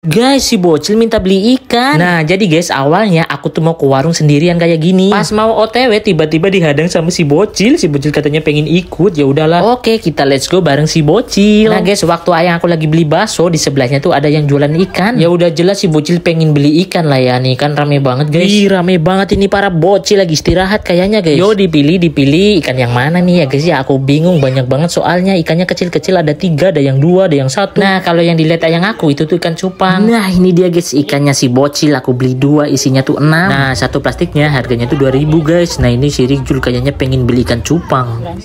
Guys, si bocil minta beli ikan. Nah, jadi guys, awalnya aku tuh mau ke warung sendirian kayak gini. Pas mau OTW, tiba-tiba dihadang sama si bocil. Si bocil katanya pengen ikut, ya udahlah. Oke, kita let's go bareng si bocil. Nah, guys, waktu ayang aku lagi beli bakso, di sebelahnya tuh ada yang jualan ikan. Ya udah jelas si bocil pengen beli ikan lah ya. Nih kan rame banget, guys. Ih, rame banget ini para bocil lagi istirahat kayaknya, guys. Yo, dipilih, dipilih ikan yang mana nih ya, guys? Ya aku bingung banyak banget soalnya ikannya kecil-kecil ada tiga, ada yang dua, ada yang satu. Nah, kalau yang dilihat ayang aku itu tuh ikan cupang doang. Nah ini dia guys ikannya si bocil. Aku beli dua isinya tuh enam. Nah satu plastiknya harganya tuh 2000 guys. Nah ini si Rijul kayaknya pengen beli ikan cupang.